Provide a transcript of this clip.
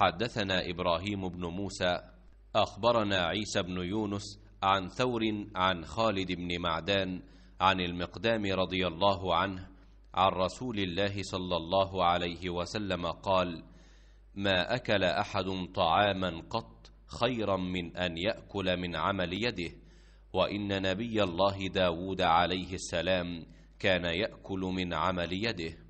حدثنا إبراهيم بن موسى أخبرنا عيسى بن يونس عن ثور عن خالد بن معدان عن المقدام رضي الله عنه عن رسول الله صلى الله عليه وسلم قال ما أكل أحد طعاما قط خيرا من أن يأكل من عمل يده وإن نبي الله داود عليه السلام كان يأكل من عمل يده